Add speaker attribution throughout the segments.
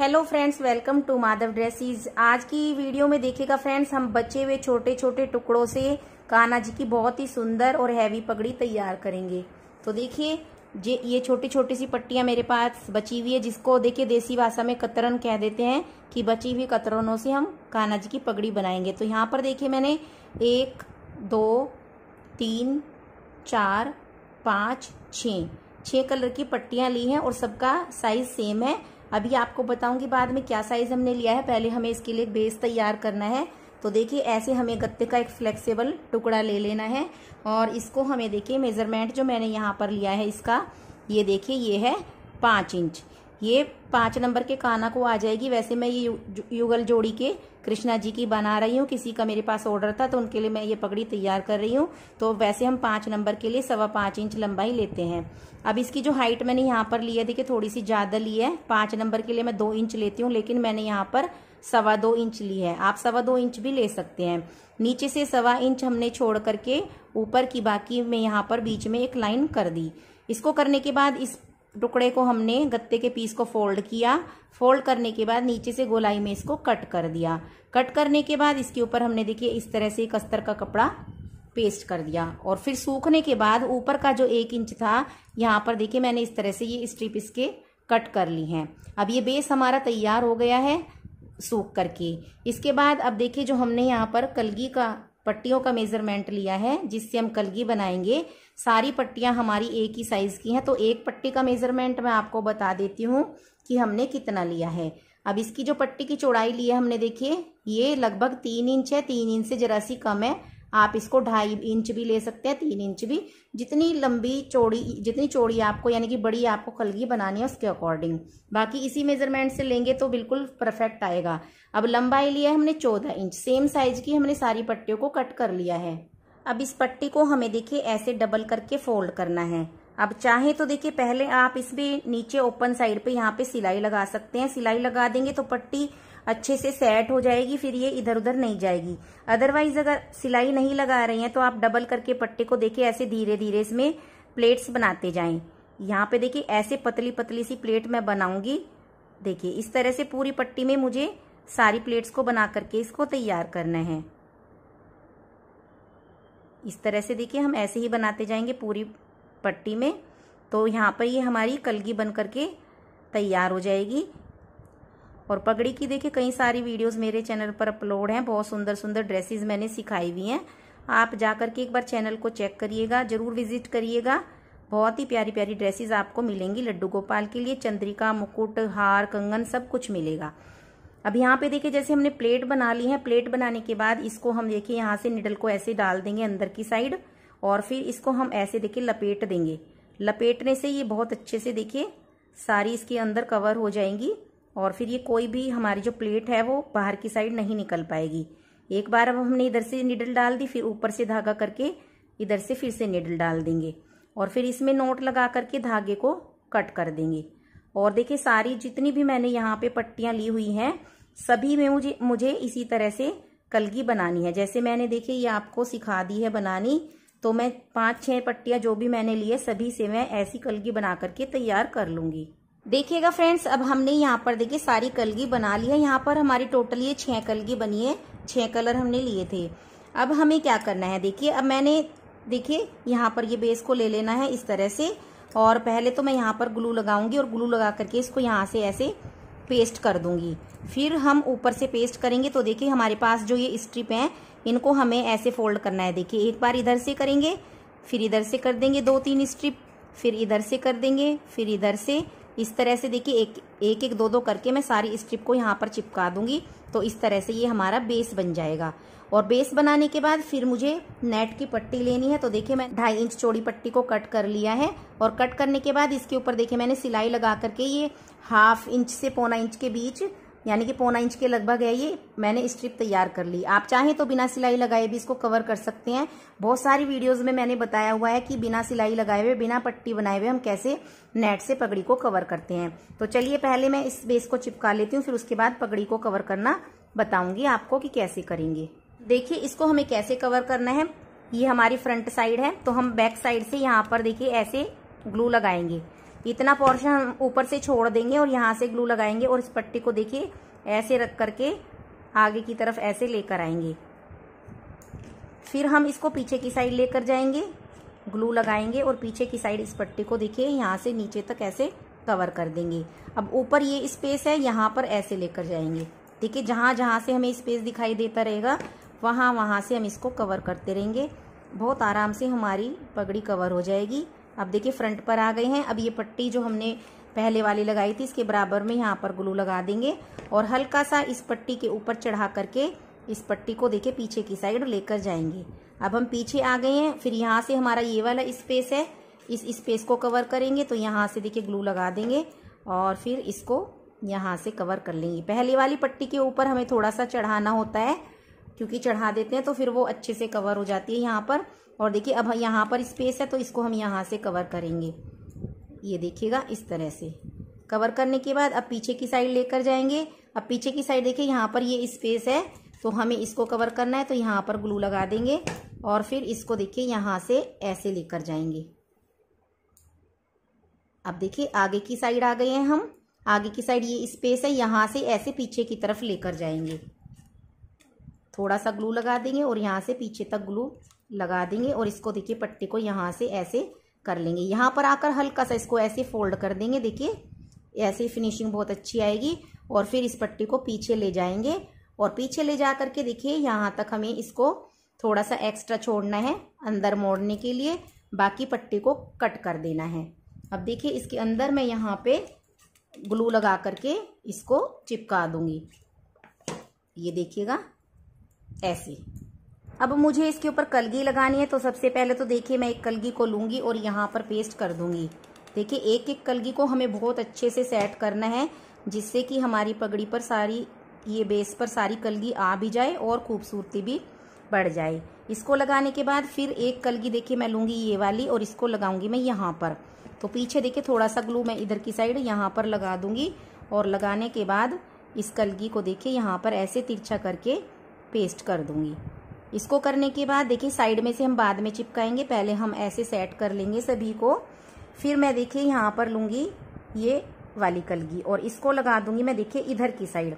Speaker 1: hello friends welcome to Madhav dresses आज की video में देखिएगा फ्रेंड्स हम बचे हुए छोटे छोटे टुकड़ों से कान्हा जी की बहुत ही सुंदर और हैवी पगड़ी तैयार करेंगे तो देखिए ये ये छोटी छोटी सी पट्टियाँ मेरे पास बची हुई है जिसको देखिए देसी भाषा में कतरन कह देते हैं कि बची हुई कतरनों से हम कान्हा जी की पगड़ी बनाएंगे तो यहाँ पर देखिए मैंने एक दो तीन चार पाँच छ छः कलर की पट्टियाँ ली हैं और सबका साइज सेम है अभी आपको बताऊंगी बाद में क्या साइज़ हमने लिया है पहले हमें इसके लिए बेस तैयार करना है तो देखिए ऐसे हमें गत्ते का एक फ्लेक्सिबल टुकड़ा ले लेना है और इसको हमें देखिए मेज़रमेंट जो मैंने यहाँ पर लिया है इसका ये देखिए ये है पाँच इंच ये पाँच नंबर के काना को आ जाएगी वैसे मैं ये युगल जोड़ी के कृष्णा जी की बना रही हूँ किसी का मेरे पास ऑर्डर था तो उनके लिए मैं ये पगड़ी तैयार कर रही हूँ तो वैसे हम पाँच नंबर के लिए सवा पाँच इंच लंबाई लेते हैं अब इसकी जो हाइट मैंने यहाँ पर ली है देखिए थोड़ी सी ज़्यादा ली है पाँच नंबर के लिए मैं दो इंच लेती हूँ लेकिन मैंने यहाँ पर सवा दो इंच ली है आप सवा दो इंच भी ले सकते हैं नीचे से सवा इंच हमने छोड़ करके ऊपर की बाकी में यहाँ पर बीच में एक लाइन कर दी इसको करने के बाद इस टुकड़े को हमने गत्ते के पीस को फोल्ड किया फोल्ड करने के बाद नीचे से गोलाई में इसको कट कर दिया कट करने के बाद इसके ऊपर हमने देखिए इस तरह से एक अस्तर का कपड़ा पेस्ट कर दिया और फिर सूखने के बाद ऊपर का जो एक इंच था यहाँ पर देखिए मैंने इस तरह से ये स्ट्रिप इसके कट कर ली हैं अब ये बेस हमारा तैयार हो गया है सूख करके इसके बाद अब देखिए जो हमने यहाँ पर कलगी का पट्टियों का मेजरमेंट लिया है जिससे हम कलगी बनाएंगे सारी पट्टियां हमारी एक ही साइज़ की हैं तो एक पट्टी का मेजरमेंट मैं आपको बता देती हूँ कि हमने कितना लिया है अब इसकी जो पट्टी की चौड़ाई ली है हमने देखिए ये लगभग तीन इंच है तीन इंच से जरा सी कम है आप इसको ढाई इंच भी ले सकते हैं तीन इंच भी जितनी लंबी चौड़ी जितनी चौड़ी आपको यानी कि बड़ी आपको खलगी बनानी है उसके अकॉर्डिंग बाकी इसी मेजरमेंट से लेंगे तो बिल्कुल परफेक्ट आएगा अब लंबाई लिया है हमने चौदह इंच सेम साइज की हमने सारी पट्टियों को कट कर लिया है अब इस पट्टी को हमें देखिए ऐसे डबल करके फोल्ड करना है अब चाहे तो देखिए पहले आप इसमें नीचे ओपन साइड पे यहाँ पे सिलाई लगा सकते हैं सिलाई लगा देंगे तो पट्टी अच्छे से सेट हो जाएगी फिर ये इधर उधर नहीं जाएगी अदरवाइज अगर सिलाई नहीं लगा रही हैं तो आप डबल करके पट्टे को देखिए ऐसे धीरे धीरे इसमें प्लेट्स बनाते जाएं यहाँ पे देखिए ऐसे पतली पतली सी प्लेट मैं बनाऊंगी देखिए इस तरह से पूरी पट्टी में मुझे सारी प्लेट्स को बना करके इसको तैयार करना है इस तरह से देखिए हम ऐसे ही बनाते जाएंगे पूरी पट्टी में तो यहाँ पर ये हमारी कलगी बन करके तैयार हो जाएगी और पगड़ी की देखिए कई सारी वीडियोस मेरे चैनल पर अपलोड हैं बहुत सुंदर सुंदर ड्रेसेस मैंने सिखाई हुई हैं आप जाकर के एक बार चैनल को चेक करिएगा जरूर विजिट करिएगा बहुत ही प्यारी प्यारी ड्रेसेस आपको मिलेंगी लड्डू गोपाल के लिए चंद्रिका मुकुट हार कंगन सब कुछ मिलेगा अब यहाँ पे देखिए जैसे हमने प्लेट बना ली है प्लेट बनाने के बाद इसको हम देखिए यहाँ से निडल को ऐसे डाल देंगे अंदर की साइड और फिर इसको हम ऐसे देखिए लपेट देंगे लपेटने से ये बहुत अच्छे से देखिए सारी इसके अंदर कवर हो जाएंगी और फिर ये कोई भी हमारी जो प्लेट है वो बाहर की साइड नहीं निकल पाएगी एक बार अब हमने इधर से निडल डाल दी फिर ऊपर से धागा करके इधर से फिर से निडल डाल देंगे और फिर इसमें नोट लगा करके धागे को कट कर देंगे और देखिए सारी जितनी भी मैंने यहाँ पे पट्टियाँ ली हुई हैं सभी में मुझे मुझे इसी तरह से कलगी बनानी है जैसे मैंने देखिए ये आपको सिखा दी है बनानी तो मैं पाँच छः पट्टियाँ जो भी मैंने ली है सभी से मैं ऐसी कलगी बना करके तैयार कर लूँगी देखिएगा फ्रेंड्स अब हमने यहाँ पर देखिए सारी कलगी बना ली है यहाँ पर हमारी टोटल ये छः कलगी बनी है छः कलर हमने लिए थे अब हमें क्या करना है देखिए अब मैंने देखिए यहाँ पर ये बेस को ले लेना है इस तरह से और पहले तो मैं यहाँ पर ग्लू लगाऊंगी और ग्लू लगा करके इसको यहाँ से ऐसे पेस्ट कर दूंगी फिर हम ऊपर से पेस्ट करेंगे तो देखिए हमारे पास जो ये स्ट्रिप हैं इनको हमें ऐसे फोल्ड करना है देखिए एक बार इधर से करेंगे फिर इधर से कर देंगे दो तीन स्ट्रिप फिर इधर से कर देंगे फिर इधर से इस तरह से देखिए एक एक एक दो दो करके मैं सारी स्ट्रिप को यहाँ पर चिपका दूंगी तो इस तरह से ये हमारा बेस बन जाएगा और बेस बनाने के बाद फिर मुझे नेट की पट्टी लेनी है तो देखिए मैं ढाई इंच चौड़ी पट्टी को कट कर लिया है और कट करने के बाद इसके ऊपर देखिए मैंने सिलाई लगा करके ये हाफ इंच से पौना इंच के बीच यानी कि पौना इंच के लगभग है ये मैंने स्ट्रिप तैयार कर ली आप चाहें तो बिना सिलाई लगाए भी इसको कवर कर सकते हैं बहुत सारी वीडियोस में मैंने बताया हुआ है कि बिना सिलाई लगाए हुए बिना पट्टी बनाए हुए हम कैसे नेट से पगड़ी को कवर करते हैं तो चलिए पहले मैं इस बेस को चिपका लेती हूँ फिर उसके बाद पगड़ी को कवर करना बताऊंगी आपको कि कैसे करेंगे देखिए इसको हमें कैसे कवर करना है ये हमारी फ्रंट साइड है तो हम बैक साइड से यहाँ पर देखिए ऐसे ग्लू लगाएंगे इतना पोर्शन हम ऊपर से छोड़ देंगे और यहाँ से ग्लू लगाएंगे और इस पट्टी को देखिए ऐसे रख करके आगे की तरफ ऐसे लेकर आएंगे फिर हम इसको पीछे की साइड लेकर जाएंगे ग्लू लगाएंगे और पीछे की साइड इस पट्टी को देखिए यहाँ से नीचे तक ऐसे कवर कर देंगे अब ऊपर ये स्पेस है यहाँ पर ऐसे लेकर जाएंगे देखिए जहाँ जहाँ से हमें स्पेस दिखाई देता रहेगा वहाँ वहाँ से हम इसको कवर करते रहेंगे बहुत आराम से हमारी पगड़ी कवर हो जाएगी अब देखिए फ्रंट पर आ गए हैं अब ये पट्टी जो हमने पहले वाली लगाई थी इसके बराबर में यहाँ पर ग्लू लगा देंगे और हल्का सा इस पट्टी के ऊपर चढ़ा करके इस पट्टी को देखिए पीछे की साइड लेकर जाएंगे अब हम पीछे आ गए हैं फिर यहाँ से हमारा ये वाला स्पेस है इस स्पेस को कवर करेंगे तो यहाँ से देखिए ग्लू लगा देंगे और फिर इसको यहाँ से कवर कर लेंगे पहले वाली पट्टी के ऊपर हमें थोड़ा सा चढ़ाना होता है क्योंकि चढ़ा देते हैं तो फिर वो अच्छे से कवर हो जाती है यहाँ पर और देखिए अब यहाँ पर स्पेस है तो इसको हम यहाँ से कवर करेंगे ये देखिएगा इस तरह से कवर करने के बाद अब पीछे की साइड लेकर जाएंगे अब पीछे की साइड देखिए यहाँ पर ये स्पेस है तो हमें इसको कवर करना है तो यहाँ पर ग्लू लगा देंगे और फिर इसको देखिए यहाँ से ऐसे लेकर जाएंगे अब देखिए आगे की साइड आ गए हैं हम आगे की साइड ये स्पेस है यहाँ से ऐसे पीछे की तरफ लेकर जाएंगे थोड़ा सा ग्लू लगा देंगे और यहाँ से पीछे तक ग्लू लगा देंगे और इसको देखिए पट्टी को यहाँ से ऐसे कर लेंगे यहाँ पर आकर हल्का सा इसको ऐसे फोल्ड कर देंगे देखिए ऐसे फिनिशिंग बहुत अच्छी आएगी और फिर इस पट्टी को पीछे ले जाएंगे और पीछे ले जा करके देखिए यहाँ तक हमें इसको थोड़ा सा एक्स्ट्रा छोड़ना है अंदर मोड़ने के लिए बाकी पट्टी को कट कर देना है अब देखिए इसके अंदर मैं यहाँ पे ग्लू लगा करके इसको चिपका दूंगी ये देखिएगा ऐसे अब मुझे इसके ऊपर कलगी लगानी है तो सबसे पहले तो देखिए मैं एक कलगी को लूंगी और यहाँ पर पेस्ट कर दूंगी देखिए एक एक कलगी को हमें बहुत अच्छे से सेट करना है जिससे कि हमारी पगड़ी पर सारी ये बेस पर सारी कलगी आ भी जाए और खूबसूरती भी बढ़ जाए इसको लगाने के बाद फिर एक कलगी देखिए मैं लूँगी ये वाली और इसको लगाऊंगी मैं यहाँ पर तो पीछे देखिए थोड़ा सा ग्लू मैं इधर की साइड यहाँ पर लगा दूंगी और लगाने के बाद इस कलगी को देखिए यहाँ पर ऐसे तिरछा करके पेस्ट कर दूंगी इसको करने के बाद देखिए साइड में से हम बाद में चिपकाएंगे पहले हम ऐसे सेट कर लेंगे सभी को फिर मैं देखिए यहाँ पर लूँगी ये वाली कलगी और इसको लगा दूंगी मैं देखिए इधर की साइड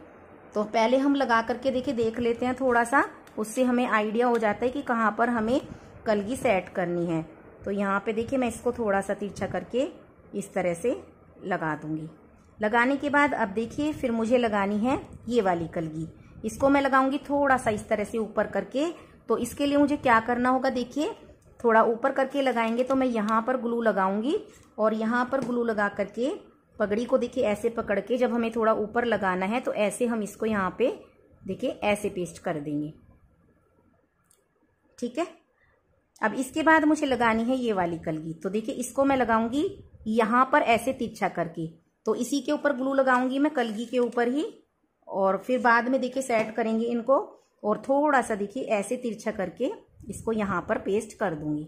Speaker 1: तो पहले हम लगा करके देखिए देख लेते हैं थोड़ा सा उससे हमें आइडिया हो जाता है कि कहाँ पर हमें कलगी सेट करनी है तो यहाँ पे देखिए मैं इसको थोड़ा सा तिरछा करके इस तरह से लगा दूंगी लगाने के बाद अब देखिए फिर मुझे लगानी है ये वाली कलगी इसको मैं लगाऊंगी थोड़ा सा इस तरह से ऊपर करके तो इसके लिए मुझे क्या करना होगा देखिए थोड़ा ऊपर करके लगाएंगे तो मैं यहाँ पर ग्लू लगाऊंगी और यहाँ पर ग्लू लगा करके पगड़ी को देखिए ऐसे पकड़ के जब हमें थोड़ा ऊपर लगाना है तो ऐसे हम इसको यहाँ पे देखिए ऐसे पेस्ट कर देंगे ठीक है अब इसके बाद मुझे लगानी है ये वाली कलगी तो देखिए इसको मैं लगाऊंगी यहां पर ऐसे तिरछा करके तो इसी के ऊपर ग्लू लगाऊंगी मैं कलगी के ऊपर ही और फिर बाद में देखिए सेट करेंगे इनको और थोड़ा सा देखिए ऐसे तिरछा करके इसको यहाँ पर पेस्ट कर दूंगी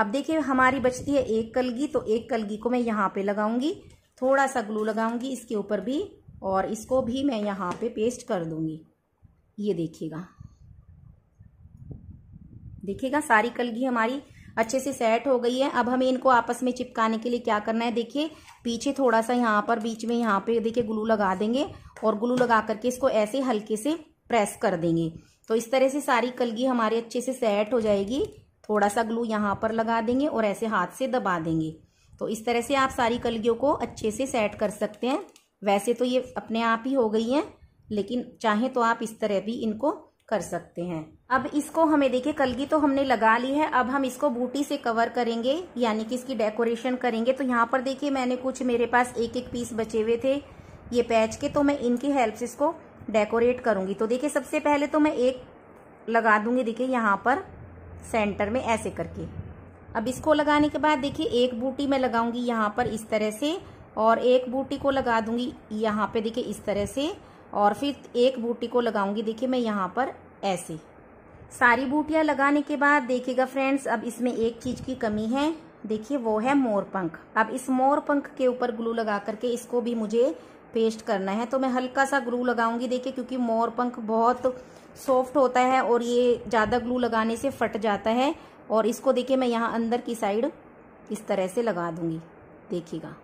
Speaker 1: अब देखिए हमारी बचती है एक कलगी तो एक कलगी को मैं यहाँ पे लगाऊंगी थोड़ा सा ग्लू लगाऊंगी इसके ऊपर भी और इसको भी मैं यहाँ पे पेस्ट कर दूंगी ये देखिएगा देखिएगा सारी कलगी हमारी अच्छे से सेट हो गई है अब हमें इनको आपस में चिपकाने के लिए क्या करना है देखिए पीछे थोड़ा सा यहाँ पर बीच में यहाँ पे देखिए ग्लू लगा देंगे और ग्लू लगा करके इसको ऐसे हल्के से प्रेस कर देंगे तो इस तरह से सारी कलगी हमारे अच्छे से सेट हो जाएगी थोड़ा सा ग्लू यहाँ पर लगा देंगे और ऐसे हाथ से दबा देंगे तो इस तरह से आप सारी कलगियों को अच्छे से सेट कर सकते हैं वैसे तो ये अपने आप ही हो गई हैं लेकिन चाहे तो आप इस तरह भी इनको कर सकते हैं अब इसको हमें देखिए कलगी तो हमने लगा ली है अब हम इसको बूटी से कवर करेंगे यानी कि इसकी डेकोरेशन करेंगे तो यहाँ पर देखिए मैंने कुछ मेरे पास एक एक पीस बचे हुए थे ये पैच के तो मैं इनकी हेल्प से इसको डेकोरेट करूंगी तो देखिए सबसे पहले तो मैं एक लगा दूंगी देखिए यहाँ पर सेंटर में ऐसे करके अब इसको लगाने के बाद देखिए एक बूटी मैं लगाऊंगी यहाँ पर इस तरह से और एक बूटी को लगा दूंगी यहाँ पे देखिए इस तरह से और फिर एक बूटी को लगाऊंगी देखिए मैं यहाँ पर ऐसे सारी बूटियां लगाने के बाद देखिएगा फ्रेंड्स अब इसमें एक चीज़ की कमी है देखिए वो है मोर पंख अब इस मोर पंख के ऊपर ग्लू लगा करके इसको भी मुझे पेस्ट करना है तो मैं हल्का सा ग्लू लगाऊंगी देखिए क्योंकि मोर पंख बहुत सॉफ्ट होता है और ये ज़्यादा ग्लू लगाने से फट जाता है और इसको देखिए मैं यहाँ अंदर की साइड इस तरह से लगा दूंगी देखिएगा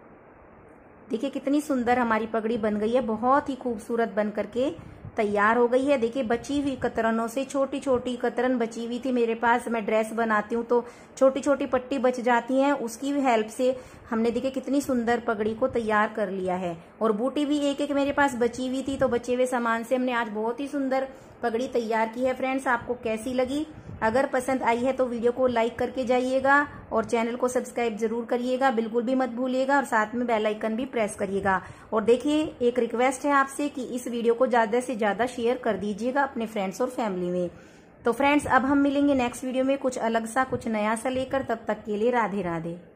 Speaker 1: देखिए कितनी सुंदर हमारी पगड़ी बन गई है बहुत ही खूबसूरत बन करके तैयार हो गई है देखिए बची हुई कतरनों से छोटी छोटी कतरन बची हुई थी मेरे पास मैं ड्रेस बनाती हूँ तो छोटी छोटी पट्टी बच जाती हैं उसकी हेल्प से हमने देखिए कितनी सुंदर पगड़ी को तैयार कर लिया है और बूटी भी एक एक मेरे पास बची हुई थी तो बचे हुए सामान से हमने आज बहुत ही सुंदर पगड़ी तैयार की है फ्रेंड्स आपको कैसी लगी अगर पसंद आई है तो वीडियो को लाइक करके जाइएगा और चैनल को सब्सक्राइब जरूर करिएगा बिल्कुल भी मत भूलिएगा और साथ में बेल आइकन भी प्रेस करिएगा और देखिए एक रिक्वेस्ट है आपसे कि इस वीडियो को ज़्यादा से ज़्यादा शेयर कर दीजिएगा अपने फ्रेंड्स और फैमिली में तो फ्रेंड्स अब हम मिलेंगे नेक्स्ट वीडियो में कुछ अलग सा कुछ नया सा लेकर तब तक के लिए राधे राधे